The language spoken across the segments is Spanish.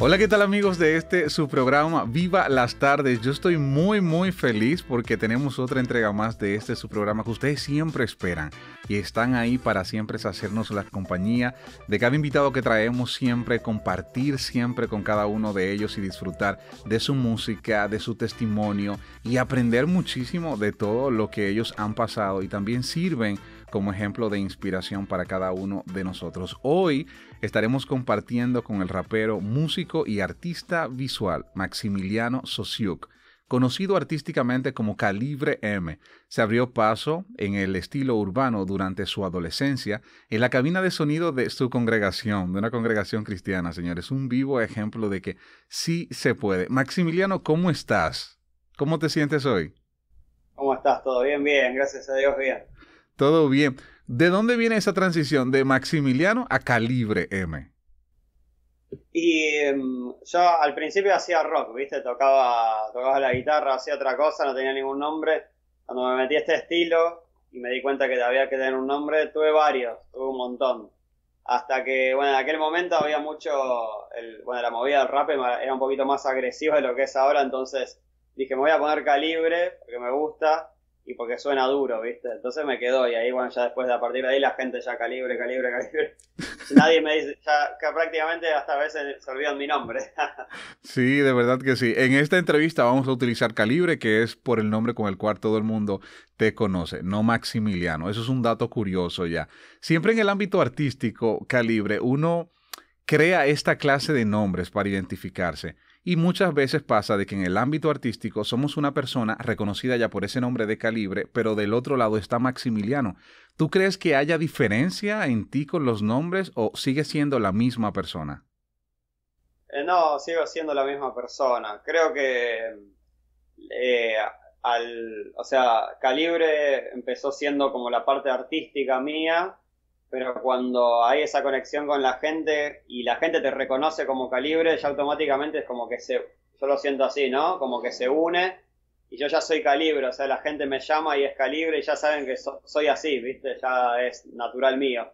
Hola, ¿qué tal amigos de este su programa Viva las tardes? Yo estoy muy muy feliz porque tenemos otra entrega más de este su programa que ustedes siempre esperan y están ahí para siempre hacernos la compañía de cada invitado que traemos siempre, compartir siempre con cada uno de ellos y disfrutar de su música, de su testimonio y aprender muchísimo de todo lo que ellos han pasado y también sirven como ejemplo de inspiración para cada uno de nosotros. Hoy estaremos compartiendo con el rapero, músico y artista visual Maximiliano Sosiuk. Conocido artísticamente como Calibre M, se abrió paso en el estilo urbano durante su adolescencia en la cabina de sonido de su congregación, de una congregación cristiana, señores. Un vivo ejemplo de que sí se puede. Maximiliano, ¿cómo estás? ¿Cómo te sientes hoy? ¿Cómo estás? ¿Todo bien? Bien, gracias a Dios, bien. Todo bien. ¿De dónde viene esa transición de Maximiliano a Calibre M? Y em, yo al principio hacía rock, ¿viste? Tocaba, tocaba la guitarra, hacía otra cosa, no tenía ningún nombre. Cuando me metí a este estilo y me di cuenta que había que tener un nombre, tuve varios, tuve un montón. Hasta que, bueno, en aquel momento había mucho, bueno, la movida del rap era un poquito más agresiva de lo que es ahora, entonces dije, me voy a poner calibre porque me gusta y porque suena duro, ¿viste? Entonces me quedó y ahí, bueno, ya después de a partir de ahí la gente ya calibre, calibre, calibre. Nadie me dice, ya que prácticamente hasta a veces se olvidan mi nombre. sí, de verdad que sí. En esta entrevista vamos a utilizar calibre, que es por el nombre con el cual todo el mundo te conoce, no Maximiliano. Eso es un dato curioso ya. Siempre en el ámbito artístico, calibre, uno crea esta clase de nombres para identificarse. Y muchas veces pasa de que en el ámbito artístico somos una persona reconocida ya por ese nombre de calibre, pero del otro lado está Maximiliano. ¿Tú crees que haya diferencia en ti con los nombres o sigues siendo la misma persona? Eh, no, sigo siendo la misma persona. Creo que eh, al, o sea, Calibre empezó siendo como la parte artística mía pero cuando hay esa conexión con la gente y la gente te reconoce como calibre, ya automáticamente es como que se, yo lo siento así, ¿no? Como que se une y yo ya soy calibre, o sea, la gente me llama y es calibre y ya saben que soy así, ¿viste? Ya es natural mío.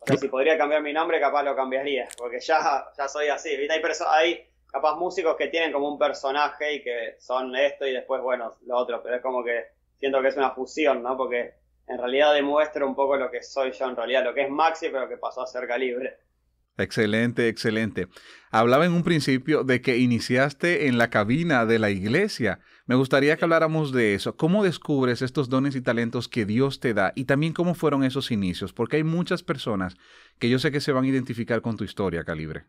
O sea, si podría cambiar mi nombre, capaz lo cambiaría, porque ya, ya soy así, ¿viste? Hay, hay capaz músicos que tienen como un personaje y que son esto y después, bueno, lo otro, pero es como que siento que es una fusión, ¿no? Porque en realidad demuestra un poco lo que soy yo, en realidad lo que es Maxi, pero que pasó a ser calibre. Excelente, excelente. Hablaba en un principio de que iniciaste en la cabina de la iglesia. Me gustaría que habláramos de eso. ¿Cómo descubres estos dones y talentos que Dios te da? Y también cómo fueron esos inicios, porque hay muchas personas que yo sé que se van a identificar con tu historia, Calibre.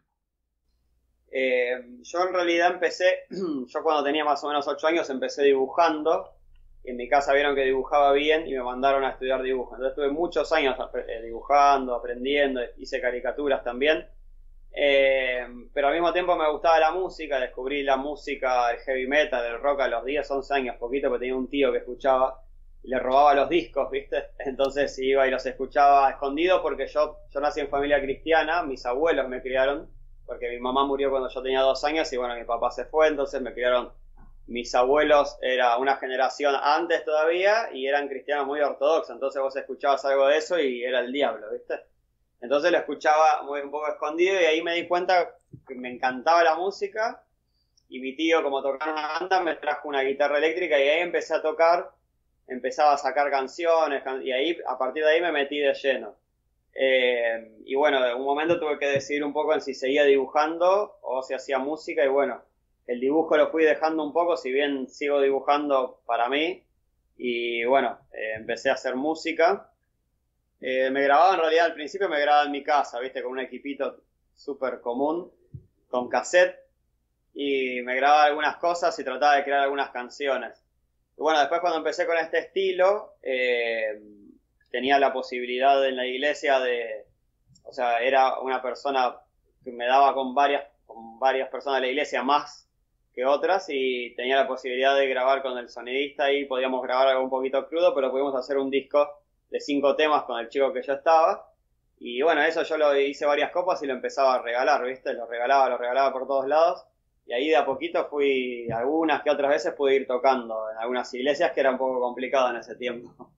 Eh, yo en realidad empecé, yo cuando tenía más o menos ocho años empecé dibujando en mi casa vieron que dibujaba bien y me mandaron a estudiar dibujo. Entonces estuve muchos años eh, dibujando, aprendiendo, hice caricaturas también. Eh, pero al mismo tiempo me gustaba la música, descubrí la música, el heavy metal, el rock a los 10, 11 años, poquito, porque tenía un tío que escuchaba y le robaba los discos, ¿viste? Entonces iba y los escuchaba escondido porque yo, yo nací en familia cristiana, mis abuelos me criaron, porque mi mamá murió cuando yo tenía dos años y bueno, mi papá se fue, entonces me criaron mis abuelos era una generación antes todavía y eran cristianos muy ortodoxos, entonces vos escuchabas algo de eso y era el diablo, ¿viste? Entonces lo escuchaba muy, un poco escondido y ahí me di cuenta que me encantaba la música y mi tío como tocaba una banda me trajo una guitarra eléctrica y ahí empecé a tocar, empezaba a sacar canciones y ahí a partir de ahí me metí de lleno. Eh, y bueno, en un momento tuve que decidir un poco en si seguía dibujando o si hacía música y bueno, el dibujo lo fui dejando un poco, si bien sigo dibujando para mí. Y bueno, eh, empecé a hacer música. Eh, me grababa en realidad al principio, me grababa en mi casa, viste, con un equipito súper común, con cassette. Y me grababa algunas cosas y trataba de crear algunas canciones. Y bueno, después cuando empecé con este estilo, eh, tenía la posibilidad en la iglesia de, o sea, era una persona que me daba con varias, con varias personas de la iglesia más que otras y tenía la posibilidad de grabar con el sonidista y podíamos grabar algo un poquito crudo, pero pudimos hacer un disco de cinco temas con el chico que yo estaba. Y bueno, eso yo lo hice varias copas y lo empezaba a regalar, ¿viste? Lo regalaba, lo regalaba por todos lados. Y ahí de a poquito fui, algunas que otras veces pude ir tocando en algunas iglesias que era un poco complicado en ese tiempo.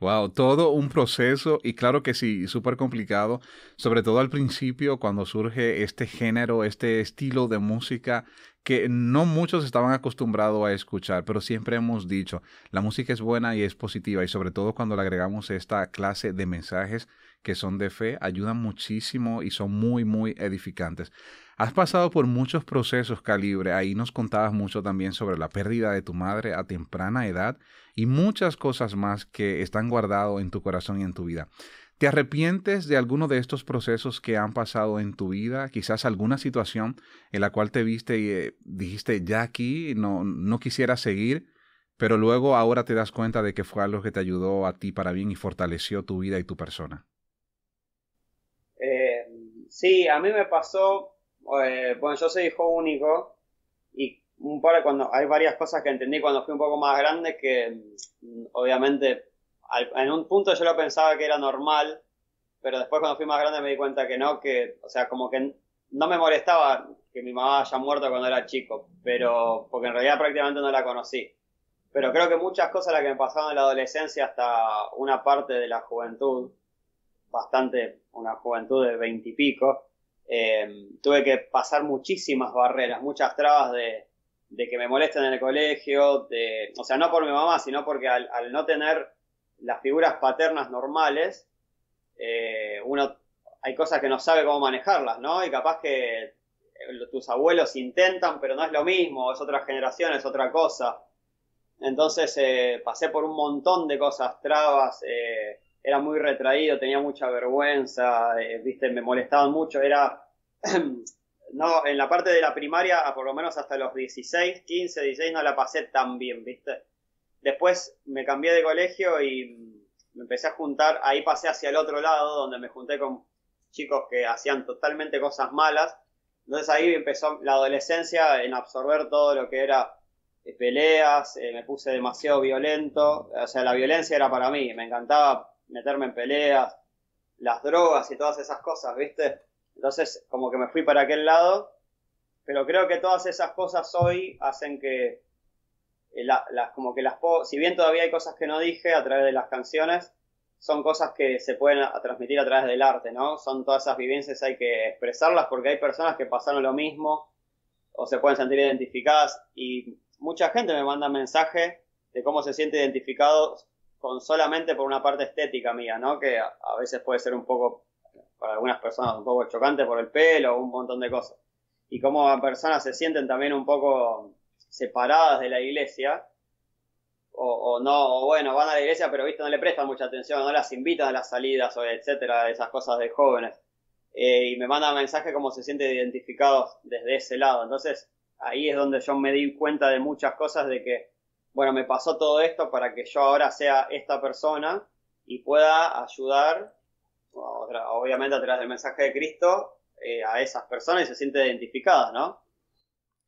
Wow, todo un proceso y claro que sí, súper complicado, sobre todo al principio cuando surge este género, este estilo de música que no muchos estaban acostumbrados a escuchar, pero siempre hemos dicho, la música es buena y es positiva y sobre todo cuando le agregamos esta clase de mensajes que son de fe, ayudan muchísimo y son muy, muy edificantes. Has pasado por muchos procesos, Calibre. Ahí nos contabas mucho también sobre la pérdida de tu madre a temprana edad y muchas cosas más que están guardadas en tu corazón y en tu vida. ¿Te arrepientes de alguno de estos procesos que han pasado en tu vida? Quizás alguna situación en la cual te viste y eh, dijiste, ya aquí no, quisiera seguir, pero luego ahora te das cuenta de que fue algo que te ayudó a ti para bien y fortaleció tu vida y tu persona. Eh, sí, a mí me pasó, eh, bueno, yo soy hijo único y un cuando hay varias cosas que entendí cuando fui un poco más grande que mm, obviamente en un punto yo lo pensaba que era normal, pero después cuando fui más grande me di cuenta que no, que, o sea, como que no me molestaba que mi mamá haya muerto cuando era chico, pero porque en realidad prácticamente no la conocí. Pero creo que muchas cosas las que me pasaron en la adolescencia hasta una parte de la juventud, bastante, una juventud de veintipico, em, tuve que pasar muchísimas barreras, muchas trabas de, de que me molesten en el colegio, de, o sea, no por mi mamá, sino porque al no tener las figuras paternas normales, eh, uno hay cosas que no sabe cómo manejarlas, ¿no? Y capaz que eh, tus abuelos intentan, pero no es lo mismo, es otra generación, es otra cosa. Entonces eh, pasé por un montón de cosas, trabas, era muy retraído, tenía mucha vergüenza, viste, me molestaban mucho, era... no, en la parte de la primaria, por lo menos hasta los 16, 15, 16 no la pasé tan bien, viste. Después me cambié de colegio y me empecé a juntar, ahí pasé hacia el otro lado, donde me junté con chicos que hacían totalmente cosas malas. Entonces ahí empezó la adolescencia en absorber todo lo que era eh, peleas, eh, me puse demasiado violento, o sea, la violencia era para mí, me encantaba meterme en peleas, las drogas y todas esas cosas, ¿viste? Entonces como que me fui para aquel lado, pero creo que todas esas cosas hoy hacen que eh, como que las si bien todavía hay cosas que no dije a través de las canciones, son cosas que se pueden transmitir a través del arte, ¿no? Son todas esas vivencias, hay que expresarlas porque hay personas que pasaron lo mismo o se pueden sentir identificadas y mucha gente me manda mensaje de cómo se siente identificado con solamente por una parte estética mía, ¿no? Que a, veces puede ser un poco, para algunas personas, un poco chocante por el pelo, un montón de cosas. Y cómo personas se sienten también un poco separadas de la iglesia, o, no, o bueno, van a la iglesia pero viste, no le prestan mucha atención, no las invitan a las salidas, o etcétera, esas cosas de jóvenes. Eh, y me mandan mensajes como se sienten identificados desde ese lado. Entonces, ahí es donde yo me di cuenta de muchas cosas de que, bueno, me pasó todo esto para que yo ahora sea esta persona y pueda ayudar, obviamente a través del mensaje de Cristo, eh, a esas personas y se sienten identificadas, ¿no?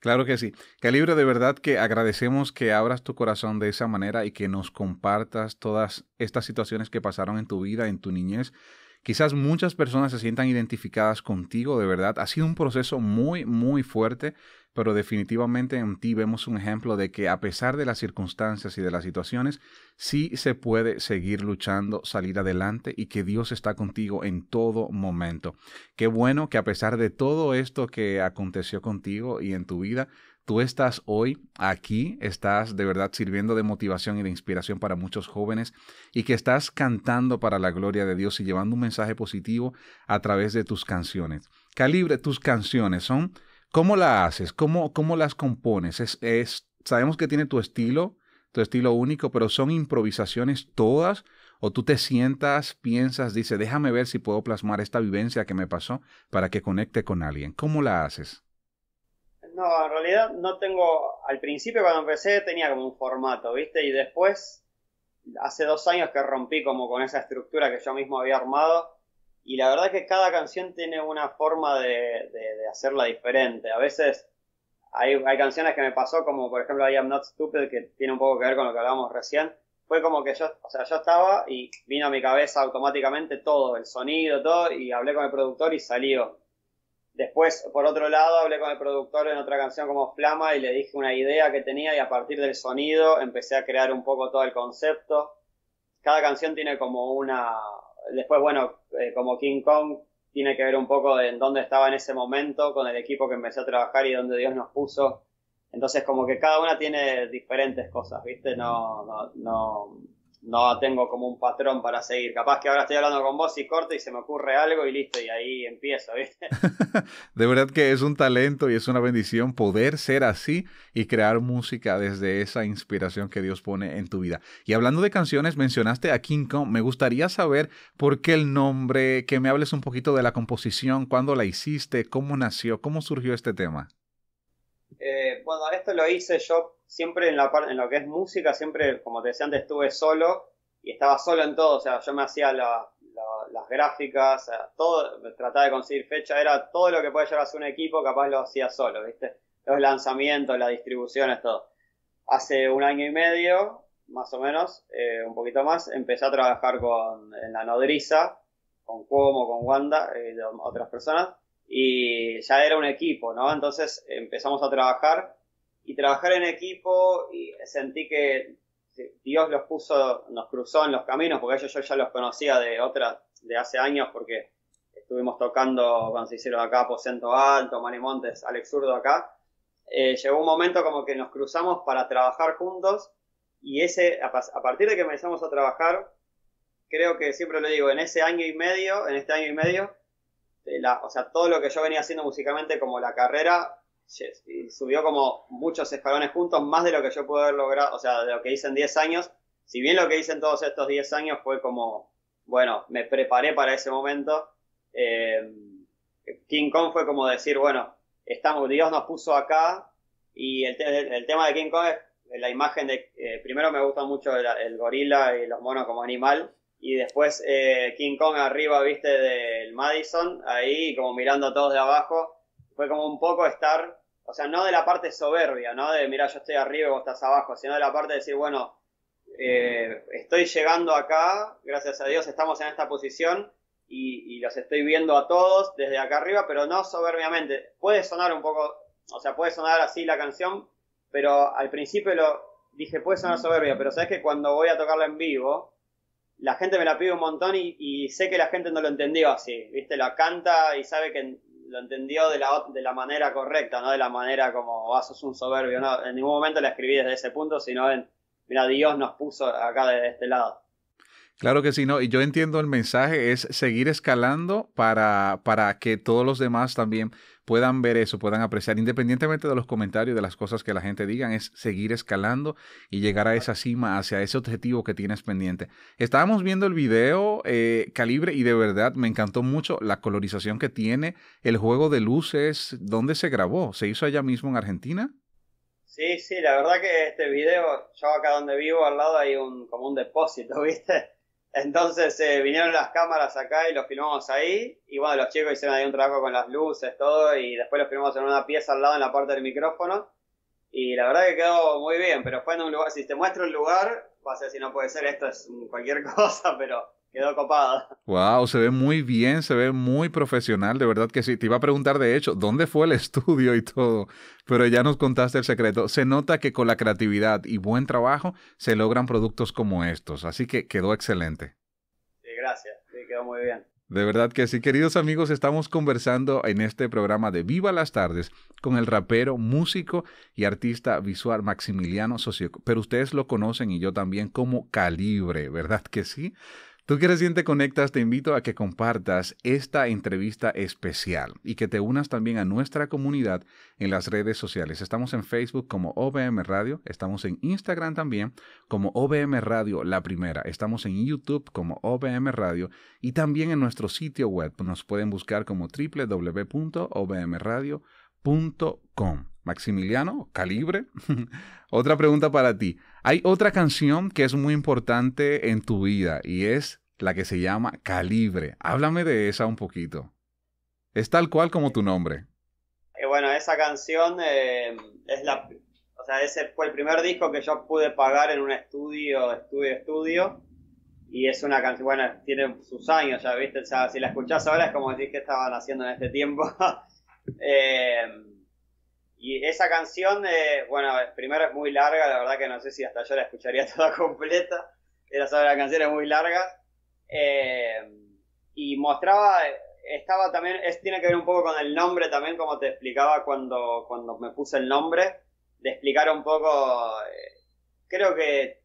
Claro que sí. Calibre, de verdad que agradecemos que abras tu corazón de esa manera y que nos compartas todas estas situaciones que pasaron en tu vida, en tu niñez Quizás muchas personas se sientan identificadas contigo, de verdad. Ha sido un proceso muy, muy fuerte, pero definitivamente en ti vemos un ejemplo de que a pesar de las circunstancias y de las situaciones, sí se puede seguir luchando, salir adelante y que Dios está contigo en todo momento. Qué bueno que a pesar de todo esto que aconteció contigo y en tu vida, tú estás hoy aquí, estás de verdad sirviendo de motivación y de inspiración para muchos jóvenes y que estás cantando para la gloria de Dios y llevando un mensaje positivo a través de tus canciones. Calibre tus canciones, son cómo las haces, cómo, las compones. Es, sabemos que tiene tu estilo, tu estilo único, pero son improvisaciones todas o tú te sientas, piensas, dice, déjame ver si puedo plasmar esta vivencia que me pasó para que conecte con alguien. ¿Cómo la haces? No, en realidad no tengo. Al principio, cuando empecé, tenía como un formato, ¿viste? Y después, hace dos años que rompí como con esa estructura que yo mismo había armado. Y la verdad es que cada canción tiene una forma de, hacerla diferente. A veces hay, canciones que me pasó, como por ejemplo I Am Not Stupid, que tiene un poco que ver con lo que hablábamos recién. Fue como que yo, o sea, yo estaba y vino a mi cabeza automáticamente todo, el sonido, todo, y hablé con el productor y salió. Después, por otro lado, hablé con el productor en otra canción como Flama y le dije una idea que tenía y a partir del sonido empecé a crear un poco todo el concepto. Cada canción tiene como una... Después, bueno, eh, como King Kong, tiene que ver un poco de en dónde estaba en ese momento con el equipo que empecé a trabajar y dónde Dios nos puso. Entonces, como que cada una tiene diferentes cosas, ¿viste? No, no, no, no tengo como un patrón para seguir. Capaz que ahora estoy hablando con vos y corto y se me ocurre algo y listo, y ahí empiezo, ¿viste? de verdad que es un talento y es una bendición poder ser así y crear música desde esa inspiración que Dios pone en tu vida. Y hablando de canciones, mencionaste a King Kong. Me gustaría saber por qué el nombre, que me hables un poquito de la composición, cuándo la hiciste, cómo nació, cómo surgió este tema. Eh, bueno, esto lo hice yo siempre en, la, en lo que es música, siempre, como te decía antes, estuve solo y estaba solo en todo. O sea, yo me hacía las gráficas, todo, trataba de conseguir fecha, era todo lo que podía llevarse un equipo, capaz lo hacía solo, ¿viste? Los lanzamientos, las distribuciones, todo. Hace un año y medio, más o menos, eh, un poquito más, empecé a trabajar con, en la nodriza, con como con Wanda, eh, y otras personas, y ya era un equipo, ¿no? Entonces empezamos a trabajar y trabajar en equipo y sentí que Dios los puso, nos cruzó en los caminos, porque ellos yo ya los conocía de otra, de hace años, porque estuvimos tocando cuando se hicieron acá Pocento Alto, Mari Montes, Alex Zurdo acá. Eh, llegó un momento como que nos cruzamos para trabajar juntos y ese, a, partir de que empezamos a trabajar, creo que siempre lo digo, en ese año y medio, en este año y medio, o sea, todo lo que yo venía haciendo musicalmente como la carrera y subió como muchos escalones juntos, más de lo que yo pude lograr o sea, de lo que hice en 10 años. Si bien lo que hice en todos estos 10 años fue como, bueno, me preparé para ese momento, eh, King Kong fue como decir, bueno, estamos, Dios nos puso acá y el, tema de King Kong es la imagen de, eh, primero me gusta mucho el, gorila y los monos como animal y después eh, King Kong arriba, viste, del Madison, ahí como mirando a todos de abajo fue como un poco estar, o sea, no de la parte soberbia, ¿no? De, mira, yo estoy arriba y vos estás abajo, sino de la parte de decir, bueno, eh, estoy llegando acá, gracias a Dios estamos en esta posición y, los estoy viendo a todos desde acá arriba, pero no soberbiamente. Puede sonar un poco, o sea, puede sonar así la canción, pero al principio lo dije, puede sonar soberbia, pero sabes que cuando voy a tocarla en vivo, la gente me la pide un montón y, y, sé que la gente no lo entendió así, ¿viste? La canta y sabe que lo entendió de la, de la manera correcta, no de la manera como, ah, un soberbio, no, en ningún momento le escribí desde ese punto, sino en, mira, Dios nos puso acá de este lado. Claro que sí, no, y yo entiendo el mensaje, es seguir escalando para, para que todos los demás también puedan ver eso, puedan apreciar, independientemente de los comentarios, de las cosas que la gente diga, es seguir escalando y llegar a esa cima, hacia ese objetivo que tienes pendiente. Estábamos viendo el video eh, Calibre y de verdad me encantó mucho la colorización que tiene, el juego de luces, ¿dónde se grabó? ¿Se hizo allá mismo en Argentina? Sí, sí, la verdad que este video, yo acá donde vivo al lado hay un, como un depósito, ¿viste? Entonces eh, vinieron las cámaras acá y los filmamos ahí. Y bueno, los chicos hicieron ahí un trabajo con las luces, todo. Y después los filmamos en una pieza al lado, en la parte del micrófono. Y la verdad que quedó muy bien, pero fue en un lugar. Si te muestro un lugar, vas a si no puede ser, esto es cualquier cosa, pero Quedó copado. Wow, se ve muy bien, se ve muy profesional, de verdad que sí. Te iba a preguntar, de hecho, ¿dónde fue el estudio y todo? Pero ya nos contaste el secreto. Se nota que con la creatividad y buen trabajo se logran productos como estos, así que quedó excelente. Sí, gracias, sí, quedó muy bien. De verdad que sí, queridos amigos, estamos conversando en este programa de Viva las Tardes con el rapero, músico y artista visual Maximiliano Socio, pero ustedes lo conocen y yo también como Calibre, ¿verdad que sí? Tú que recién te conectas, te invito a que compartas esta entrevista especial y que te unas también a nuestra comunidad en las redes sociales. Estamos en Facebook como OBM Radio, estamos en Instagram también como OBM Radio La Primera, estamos en YouTube como OBM Radio y también en nuestro sitio web nos pueden buscar como www.obmradio.com. Maximiliano, calibre. otra pregunta para ti. Hay otra canción que es muy importante en tu vida y es la que se llama Calibre. Háblame de esa un poquito. Es tal cual como tu nombre. Eh, bueno, esa canción eh, es la... O sea, ese fue el primer disco que yo pude pagar en un estudio, estudio, estudio. Y es una canción, bueno, tiene sus años ya, ¿viste? O sea, si la escuchás ahora es como decir que estaban haciendo en este tiempo. eh, y esa canción, eh, bueno, primero es muy larga, la verdad que no sé si hasta yo la escucharía toda completa. Era sobre la canción es muy larga. Eh, y mostraba, estaba también, es, tiene que ver un poco con el nombre también, como te explicaba cuando, cuando me puse el nombre, de explicar un poco, eh, creo que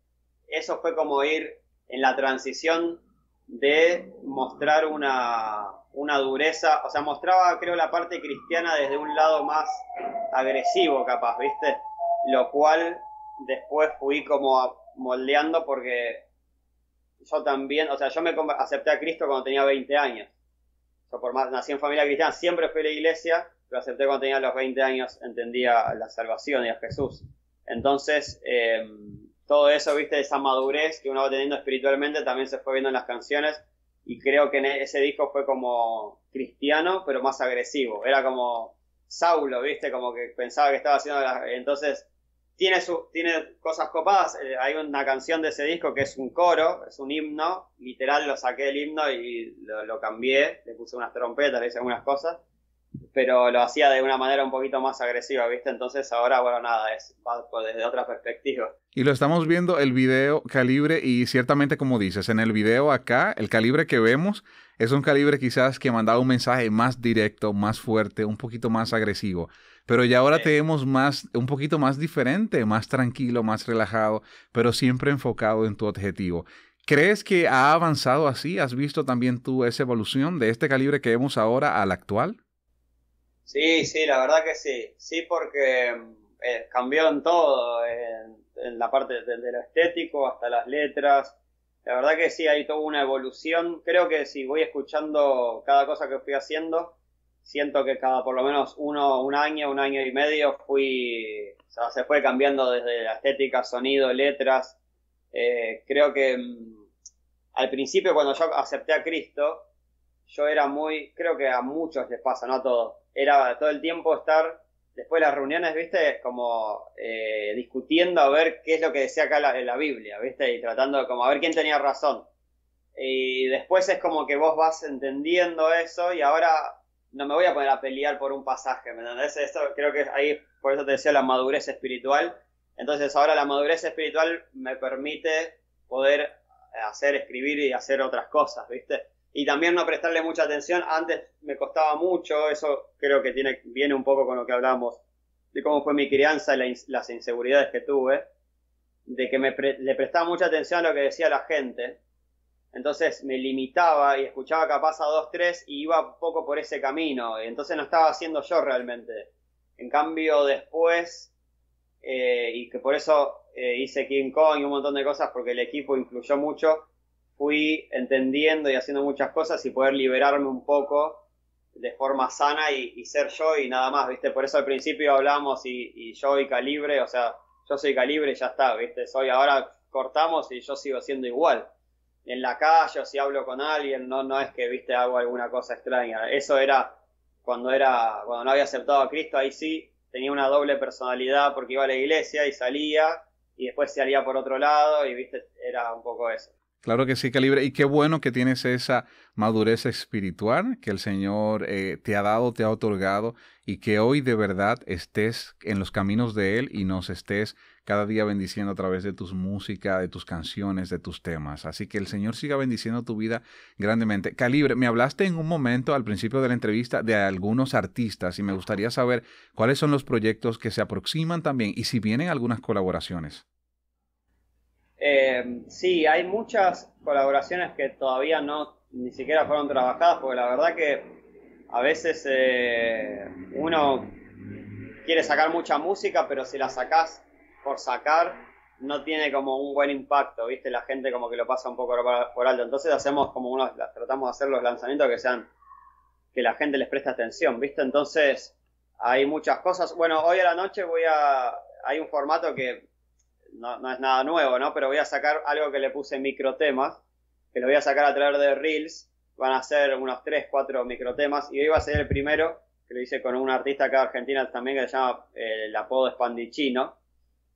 eso fue como ir en la transición de mostrar una, una dureza, o sea, mostraba creo la parte cristiana desde un lado más agresivo capaz, ¿viste? Lo cual después fui como moldeando porque yo también, o sea, yo me acepté a Cristo cuando tenía 20 años. sea, por más, nací en familia cristiana, siempre fui a la iglesia, pero acepté cuando tenía los 20 años, entendía la salvación y a Jesús. Entonces, eh, todo eso, viste, esa madurez que uno va teniendo espiritualmente también se fue viendo en las canciones y creo que e-, ese disco fue como cristiano, pero más agresivo. Era como Saulo, ¿viste? Como que pensaba que estaba haciendo... Entonces, tiene, su, tiene cosas copadas. Eh, hay una canción de ese disco que es un coro, es un himno. Literal, lo saqué del himno y lo, lo cambié. Le puse unas trompetas, le hice algunas cosas pero lo hacía de una manera un poquito más agresiva, ¿viste? Entonces ahora, bueno, nada, es pues, desde otra perspectiva. Y lo estamos viendo el video calibre y ciertamente como dices, en el video acá, el calibre que vemos es un calibre quizás que mandaba un mensaje más directo, más fuerte, un poquito más agresivo. Pero ya ahora tenemos más, un poquito más diferente, más tranquilo, más relajado, pero siempre enfocado en tu objetivo. ¿Crees que ha avanzado así? ¿Has visto también tú esa evolución de este calibre que vemos ahora al actual? Sí, sí, la verdad que sí. Sí, porque mm, eh, cambió en todo, en, la parte de, lo estético hasta las letras. La verdad que sí, hay toda una evolución. Creo que si voy escuchando cada cosa que fui haciendo, siento que cada por lo menos uno, un año, un año y medio fui, se fue cambiando desde la estética, sonido, letras. Eh, creo que mm, al principio cuando yo acepté a Cristo, yo era muy, creo que a muchos les pasa, no a todos, era todo el tiempo estar, después de las reuniones, viste, como eh, discutiendo a ver qué es lo que decía acá la, la Biblia, viste, y tratando como a ver quién tenía razón. Y después es como que vos vas entendiendo eso y ahora no me voy a poner a pelear por un pasaje, ¿me entendés? Esto creo que ahí, por eso te decía la madurez espiritual. Entonces ahora la madurez espiritual me permite poder hacer, escribir y hacer otras cosas, ¿viste? y también no prestarle mucha atención. Antes me costaba mucho, eso creo que tiene, viene un poco con lo que hablamos de cómo fue mi crianza y las inseguridades que tuve, de que me le prestaba mucha atención a lo que decía la gente. Entonces me limitaba y escuchaba capaz a dos, tres y iba un poco por ese camino. entonces no estaba haciendo yo realmente. En cambio, después, eh, y que por eso eh, hice King Kong y un montón de cosas, porque el equipo influyó mucho, fui entendiendo y haciendo muchas cosas y poder liberarme un poco de forma sana y, ser yo y nada más, ¿viste? Por eso al principio hablamos y, yo y Calibre, o sea, yo soy Calibre y ya está, ¿viste? Soy ahora cortamos y yo sigo siendo igual. En la calle o si hablo con alguien, no, no es que, ¿viste? Hago alguna cosa extraña. Eso era cuando era, cuando no había aceptado a Cristo, ahí sí tenía una doble personalidad porque iba a la iglesia y salía y después salía por otro lado y, ¿viste? Era un poco eso. Claro que sí, Calibre. Y qué bueno que tienes esa madurez espiritual que el Señor eh, te ha dado, te ha otorgado, y que hoy de verdad estés en los caminos de Él y nos estés cada día bendiciendo a través de tus música, de tus canciones, de tus temas. Así que el Señor siga bendiciendo tu vida grandemente. Calibre, me hablaste en un momento al principio de la entrevista de algunos artistas y me gustaría saber cuáles son los proyectos que se aproximan también y si vienen algunas colaboraciones. Eh, sí, hay muchas colaboraciones que todavía no ni siquiera fueron trabajadas, porque la verdad que a veces eh, uno quiere sacar mucha música, pero si la sacás por sacar, no tiene como un buen impacto, ¿viste? La gente como que lo pasa un poco por alto. Entonces hacemos como unos, tratamos de hacer los lanzamientos que sean, que la gente les preste atención, ¿viste? Entonces hay muchas cosas. Bueno, hoy a la noche voy a, hay un formato que no, es nada nuevo, ¿no? Pero voy a sacar algo que le puse microtemas, que lo voy a sacar a través de Reels. Van a ser unos 3, 4 microtemas. Y hoy va a ser el primero, que lo hice con un artista acá de Argentina también, que se llama eh, el apodo es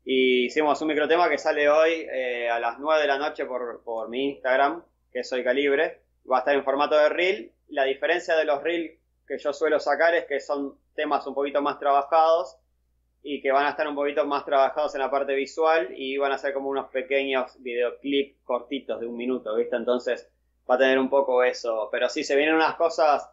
Y hicimos un microtema que sale hoy eh, a las 9 de la noche por, por mi Instagram, que soy Calibre. Va a estar en formato de Reel. La diferencia de los Reels que yo suelo sacar es que son temas un poquito más trabajados y que van a estar un poquito más trabajados en la parte visual y van a ser como unos pequeños videoclips cortitos de un minuto, ¿viste? Entonces va a tener un poco eso, pero sí, se vienen unas cosas,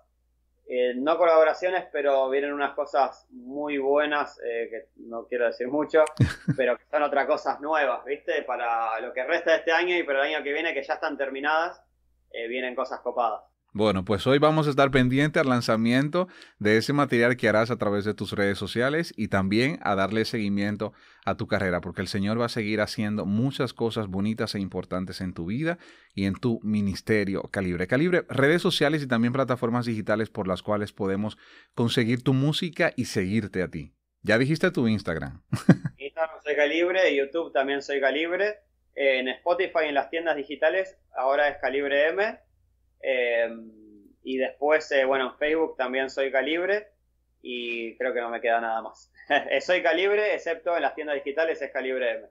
eh, no colaboraciones, pero vienen unas cosas muy buenas, eh, que no quiero decir mucho, pero que son otras cosas nuevas, ¿viste? Para lo que resta de este año y para el año que viene, que ya están terminadas, eh, vienen cosas copadas. Bueno, pues hoy vamos a estar pendiente al lanzamiento de ese material que harás a través de tus redes sociales y también a darle seguimiento a tu carrera, porque el Señor va a seguir haciendo muchas cosas bonitas e importantes en tu vida y en tu ministerio Calibre. Calibre, redes sociales y también plataformas digitales por las cuales podemos conseguir tu música y seguirte a ti. Ya dijiste tu Instagram. Instagram soy Calibre, YouTube también soy Calibre, en Spotify en las tiendas digitales ahora es Calibre M eh, y después, eh, bueno, en Facebook también soy Calibre y creo que no me queda nada más. Eh, soy Calibre, excepto en las tiendas digitales es Calibre M.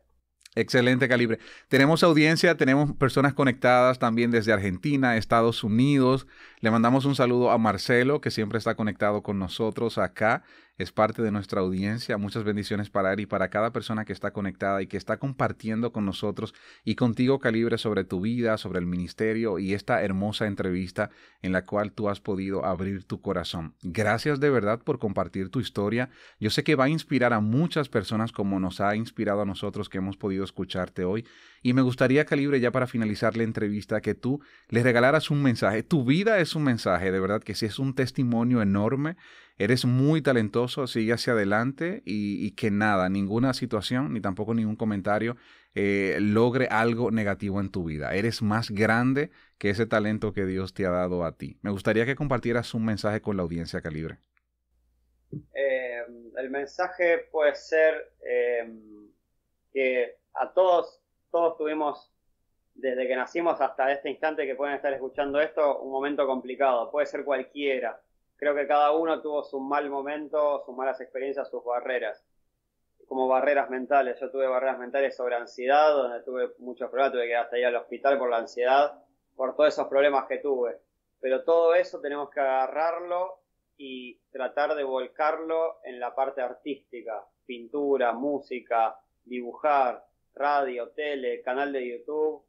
Excelente calibre. Tenemos audiencia, tenemos personas conectadas también desde Argentina, Estados Unidos, le mandamos un saludo a Marcelo, que siempre está conectado con nosotros acá, es parte de nuestra audiencia. Muchas bendiciones para él y para cada persona que está conectada y que está compartiendo con nosotros y contigo, Calibre, sobre tu vida, sobre el ministerio y esta hermosa entrevista en la cual tú has podido abrir tu corazón. Gracias de verdad por compartir tu historia. Yo sé que va a inspirar a muchas personas como nos ha inspirado a nosotros que hemos podido escucharte hoy y me gustaría, Calibre, ya para finalizar la entrevista, que tú les regalaras un mensaje. Tu vida es un mensaje, de verdad, que sí es un testimonio enorme. Eres muy talentoso, sigue hacia adelante y, que nada, ninguna situación, ni tampoco ningún comentario eh, logre algo negativo en tu vida. Eres más grande que ese talento que Dios te ha dado a ti. Me gustaría que compartieras un mensaje con la audiencia, Calibre. Eh, el mensaje puede ser eh, que a todos todos tuvimos, desde que nacimos hasta este instante que pueden estar escuchando esto, un momento complicado. Puede ser cualquiera. Creo que cada uno tuvo su mal momento, sus malas experiencias, sus barreras. Como barreras mentales. Yo tuve barreras mentales sobre ansiedad, donde tuve muchos problemas, tuve que ir hasta ir al hospital por la ansiedad, por todos esos problemas que tuve. Pero todo eso tenemos que agarrarlo y tratar de volcarlo en la parte artística, pintura, música, dibujar, radio, tele, canal de YouTube,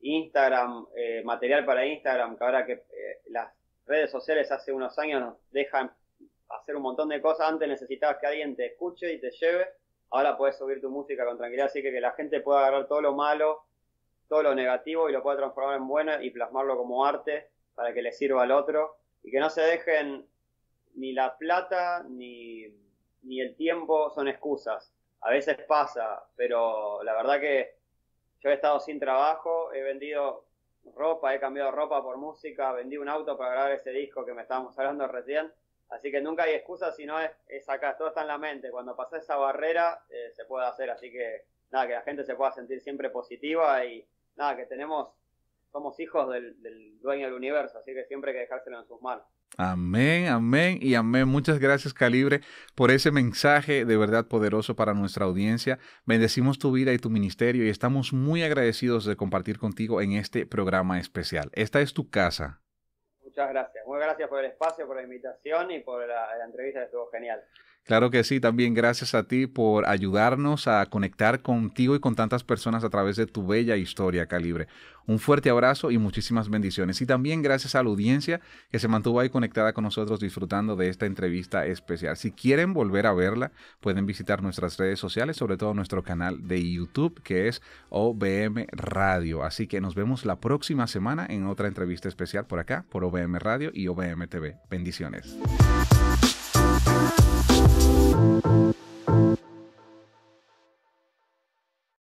Instagram, eh, material para Instagram, que ahora que eh, las redes sociales hace unos años nos dejan hacer un montón de cosas, antes necesitabas que alguien te escuche y te lleve, ahora puedes subir tu música con tranquilidad, así que que la gente pueda agarrar todo lo malo, todo lo negativo y lo pueda transformar en bueno y plasmarlo como arte para que le sirva al otro y que no se dejen ni la plata ni, ni el tiempo son excusas a veces pasa, pero la verdad que yo he estado sin trabajo, he vendido ropa, he cambiado ropa por música, vendí un auto para grabar ese disco que me estábamos hablando recién. Así que nunca hay excusa, si no es acá, todo está en la mente. Cuando pasa esa barrera, eh, se puede hacer. Así que, nada, que la gente se pueda sentir siempre positiva y, nada, que tenemos, somos hijos del, del dueño del universo, así que siempre hay que dejárselo en sus manos. Amén, amén y amén. Muchas gracias, Calibre, por ese mensaje de verdad poderoso para nuestra audiencia. Bendecimos tu vida y tu ministerio y estamos muy agradecidos de compartir contigo en este programa especial. Esta es tu casa. Muchas gracias. Muchas gracias por el espacio, por la invitación y por la, entrevista estuvo genial. Claro que sí, también gracias a ti por ayudarnos a conectar contigo y con tantas personas a través de tu bella historia, Calibre. Un fuerte abrazo y muchísimas bendiciones. Y también gracias a la audiencia que se mantuvo ahí conectada con nosotros disfrutando de esta entrevista especial. Si quieren volver a verla, pueden visitar nuestras redes sociales, sobre todo nuestro canal de YouTube que es OBM Radio. Así que nos vemos la próxima semana en otra entrevista especial por acá, por OBM Radio y OBM TV. Bendiciones.